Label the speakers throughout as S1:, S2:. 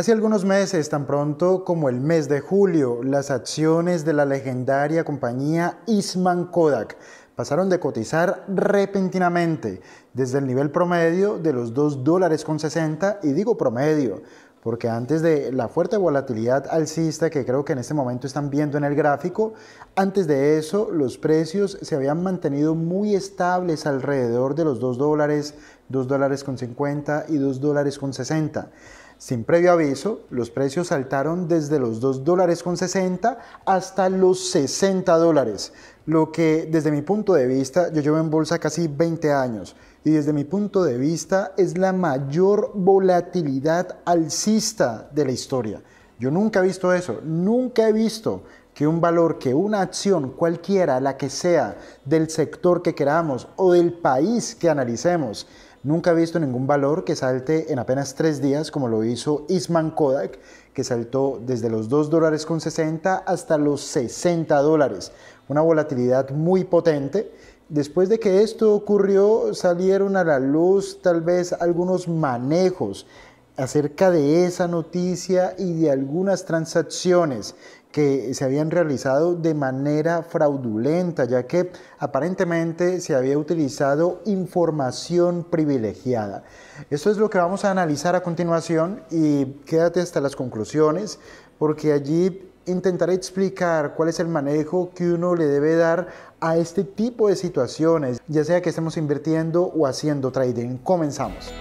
S1: Hace algunos meses, tan pronto como el mes de julio, las acciones de la legendaria compañía Eastman Kodak pasaron de cotizar repentinamente desde el nivel promedio de los $2.60 dólares con 60, y digo promedio, porque antes de la fuerte volatilidad alcista que creo que en este momento están viendo en el gráfico, antes de eso los precios se habían mantenido muy estables alrededor de los 2 dólares, 2 dólares con 50 y 2 dólares con 60. Sin previo aviso, los precios saltaron desde los 2 dólares con 60 hasta los 60 dólares, lo que desde mi punto de vista, yo llevo en bolsa casi 20 años, y desde mi punto de vista es la mayor volatilidad alcista de la historia. Yo nunca he visto eso, nunca he visto que un valor, que una acción cualquiera, la que sea, del sector que queramos o del país que analicemos, Nunca he visto ningún valor que salte en apenas tres días, como lo hizo Isman Kodak, que saltó desde los 2 dólares con 60 hasta los 60 dólares. Una volatilidad muy potente. Después de que esto ocurrió, salieron a la luz tal vez algunos manejos acerca de esa noticia y de algunas transacciones que se habían realizado de manera fraudulenta, ya que aparentemente se había utilizado información privilegiada. Esto es lo que vamos a analizar a continuación y quédate hasta las conclusiones, porque allí intentaré explicar cuál es el manejo que uno le debe dar a este tipo de situaciones, ya sea que estemos invirtiendo o haciendo trading. Comenzamos.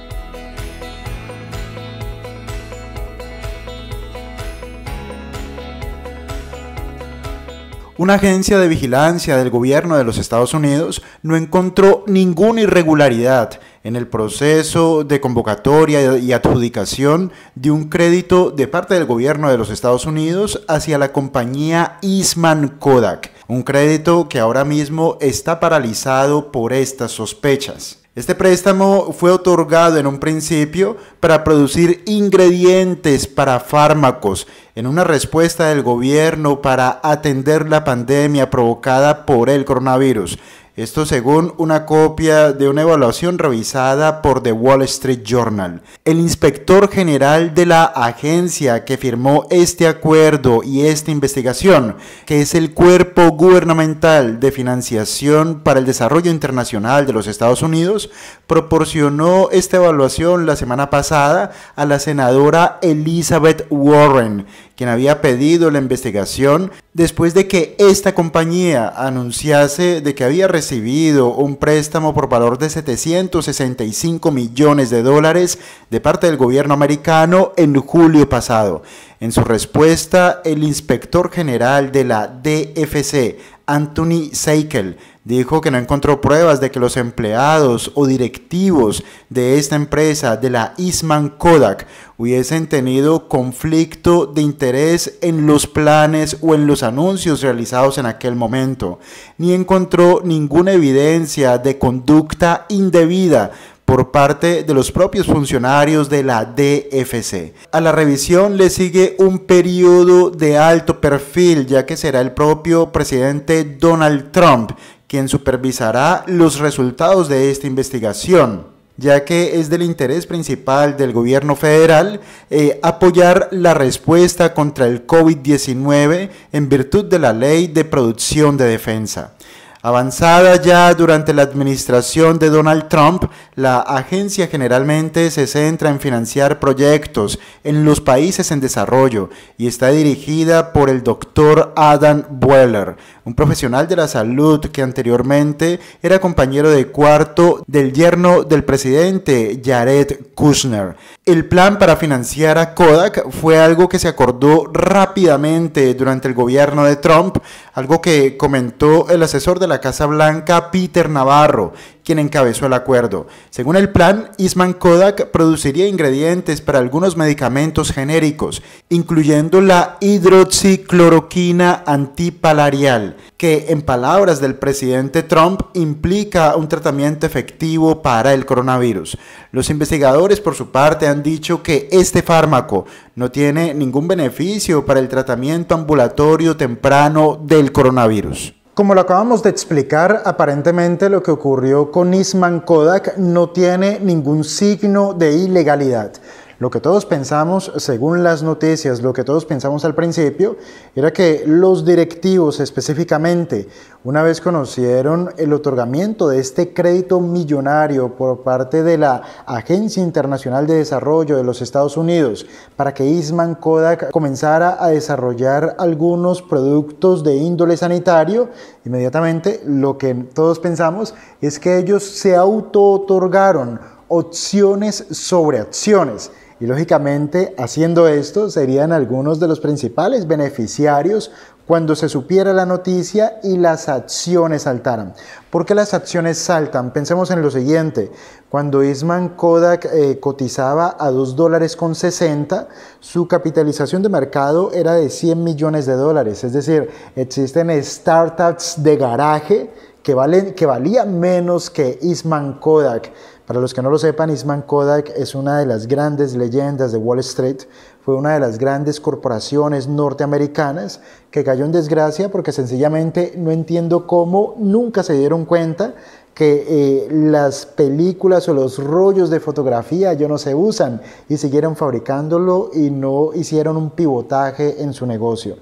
S1: Una agencia de vigilancia del gobierno de los Estados Unidos no encontró ninguna irregularidad en el proceso de convocatoria y adjudicación de un crédito de parte del gobierno de los Estados Unidos hacia la compañía Eastman Kodak, un crédito que ahora mismo está paralizado por estas sospechas. Este préstamo fue otorgado en un principio para producir ingredientes para fármacos en una respuesta del gobierno para atender la pandemia provocada por el coronavirus. Esto según una copia de una evaluación revisada por The Wall Street Journal. El inspector general de la agencia que firmó este acuerdo y esta investigación, que es el Cuerpo Gubernamental de Financiación para el Desarrollo Internacional de los Estados Unidos, proporcionó esta evaluación la semana pasada a la senadora Elizabeth Warren quien había pedido la investigación después de que esta compañía anunciase de que había recibido un préstamo por valor de 765 millones de dólares de parte del gobierno americano en julio pasado. En su respuesta, el inspector general de la DFC, Anthony Seikel dijo que no encontró pruebas de que los empleados o directivos de esta empresa, de la Eastman Kodak, hubiesen tenido conflicto de interés en los planes o en los anuncios realizados en aquel momento, ni encontró ninguna evidencia de conducta indebida por parte de los propios funcionarios de la DFC. A la revisión le sigue un periodo de alto perfil, ya que será el propio presidente Donald Trump quien supervisará los resultados de esta investigación ya que es del interés principal del gobierno federal eh, apoyar la respuesta contra el COVID-19 en virtud de la ley de producción de defensa. Avanzada ya durante la administración de Donald Trump, la agencia generalmente se centra en financiar proyectos en los países en desarrollo y está dirigida por el doctor Adam Weller, un profesional de la salud que anteriormente era compañero de cuarto del yerno del presidente Jared Kushner. El plan para financiar a Kodak fue algo que se acordó rápidamente durante el gobierno de Trump, algo que comentó el asesor de la Casa Blanca Peter Navarro, quien encabezó el acuerdo. Según el plan, Isman Kodak produciría ingredientes para algunos medicamentos genéricos, incluyendo la hidroxicloroquina antipalarial, que en palabras del presidente Trump implica un tratamiento efectivo para el coronavirus. Los investigadores por su parte han dicho que este fármaco no tiene ningún beneficio para el tratamiento ambulatorio temprano del coronavirus. Como lo acabamos de explicar, aparentemente lo que ocurrió con Isman Kodak no tiene ningún signo de ilegalidad. Lo que todos pensamos, según las noticias, lo que todos pensamos al principio, era que los directivos específicamente, una vez conocieron el otorgamiento de este crédito millonario por parte de la Agencia Internacional de Desarrollo de los Estados Unidos, para que Eastman Kodak comenzara a desarrollar algunos productos de índole sanitario, inmediatamente lo que todos pensamos es que ellos se auto-otorgaron opciones sobre acciones. Y lógicamente, haciendo esto, serían algunos de los principales beneficiarios cuando se supiera la noticia y las acciones saltaran. ¿Por qué las acciones saltan? Pensemos en lo siguiente. Cuando Isman Kodak eh, cotizaba a $2.60, dólares con 60, su capitalización de mercado era de 100 millones de dólares. Es decir, existen startups de garaje que, valen, que valían menos que Isman Kodak. Para los que no lo sepan, Eastman Kodak es una de las grandes leyendas de Wall Street. Fue una de las grandes corporaciones norteamericanas que cayó en desgracia porque sencillamente no entiendo cómo nunca se dieron cuenta que eh, las películas o los rollos de fotografía ya no se usan y siguieron fabricándolo y no hicieron un pivotaje en su negocio.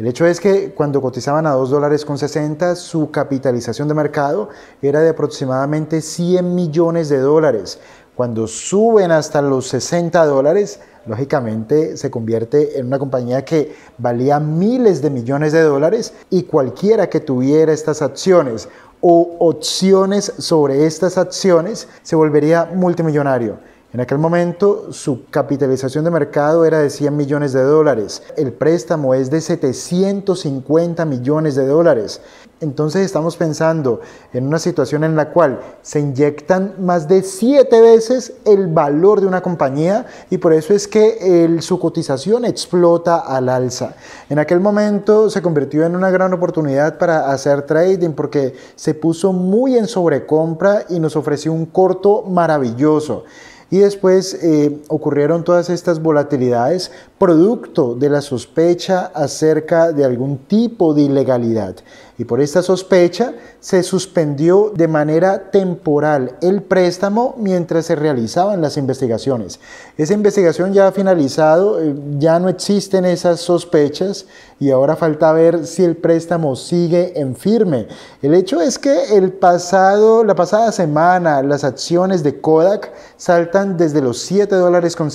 S1: El hecho es que cuando cotizaban a 2 dólares con 60, su capitalización de mercado era de aproximadamente 100 millones de dólares. Cuando suben hasta los 60 dólares, lógicamente se convierte en una compañía que valía miles de millones de dólares y cualquiera que tuviera estas acciones o opciones sobre estas acciones se volvería multimillonario. En aquel momento su capitalización de mercado era de 100 millones de dólares, el préstamo es de 750 millones de dólares. Entonces estamos pensando en una situación en la cual se inyectan más de 7 veces el valor de una compañía y por eso es que su cotización explota al alza. En aquel momento se convirtió en una gran oportunidad para hacer trading porque se puso muy en sobrecompra y nos ofreció un corto maravilloso. Y después eh, ocurrieron todas estas volatilidades producto de la sospecha acerca de algún tipo de ilegalidad y por esta sospecha se suspendió de manera temporal el préstamo mientras se realizaban las investigaciones. Esa investigación ya ha finalizado, eh, ya no existen esas sospechas y ahora falta ver si el préstamo sigue en firme. El hecho es que el pasado, la pasada semana las acciones de Kodak saltan desde los $7.50 dólares con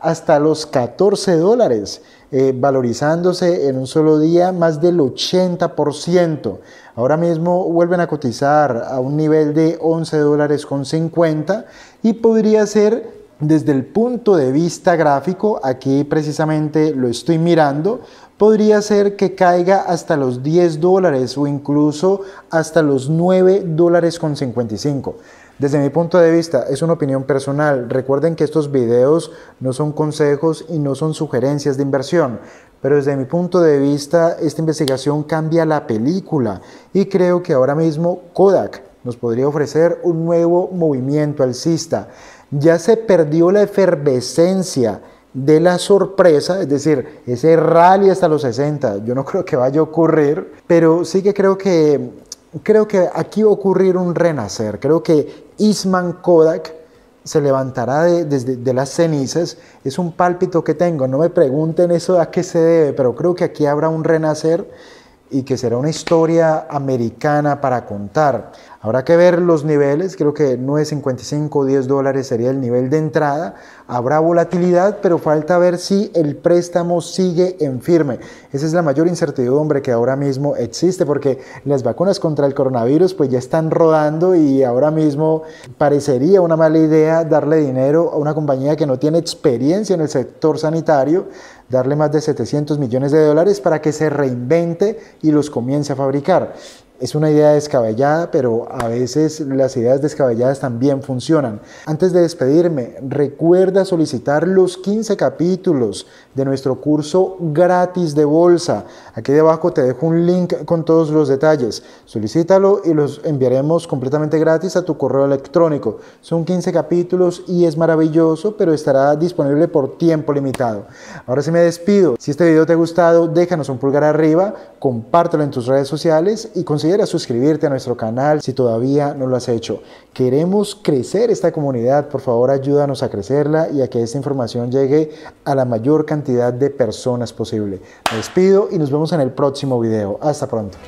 S1: hasta los 14 dólares, eh, valorizándose en un solo día más del 80%. Ahora mismo vuelven a cotizar a un nivel de 11 dólares con 50 y podría ser desde el punto de vista gráfico, aquí precisamente lo estoy mirando, podría ser que caiga hasta los 10 dólares o incluso hasta los 9 dólares con 55. Desde mi punto de vista, es una opinión personal. Recuerden que estos videos no son consejos y no son sugerencias de inversión. Pero desde mi punto de vista, esta investigación cambia la película y creo que ahora mismo Kodak nos podría ofrecer un nuevo movimiento alcista. Ya se perdió la efervescencia de la sorpresa, es decir, ese rally hasta los 60, yo no creo que vaya a ocurrir, pero sí que creo que creo que aquí va a ocurrir un renacer. Creo que Isman Kodak se levantará desde, las cenizas. Es un pálpito que tengo. No me pregunten eso a qué se debe, pero creo que aquí habrá un renacer y que será una historia americana para contar. Habrá que ver los niveles, creo que 9.55 o 10 dólares sería el nivel de entrada. Habrá volatilidad, pero falta ver si el préstamo sigue en firme. Esa es la mayor incertidumbre que ahora mismo existe, porque las vacunas contra el coronavirus pues ya están rodando y ahora mismo parecería una mala idea darle dinero a una compañía que no tiene experiencia en el sector sanitario darle más de 700 millones de dólares para que se reinvente y los comience a fabricar. Es una idea descabellada, pero a veces las ideas descabelladas también funcionan. Antes de despedirme, recuerda solicitar los 15 capítulos de nuestro curso gratis de bolsa. Aquí debajo te dejo un link con todos los detalles. Solicítalo y los enviaremos completamente gratis a tu correo electrónico. Son 15 capítulos y es maravilloso, pero estará disponible por tiempo limitado. Ahora sí me despido. Si este video te ha gustado, déjanos un pulgar arriba, compártelo en tus redes sociales y consigue suscribirte a nuestro canal si todavía no lo has hecho. Queremos crecer esta comunidad, por favor ayúdanos a crecerla y a que esta información llegue a la mayor cantidad de personas posible. Les despido y nos vemos en el próximo video. Hasta pronto.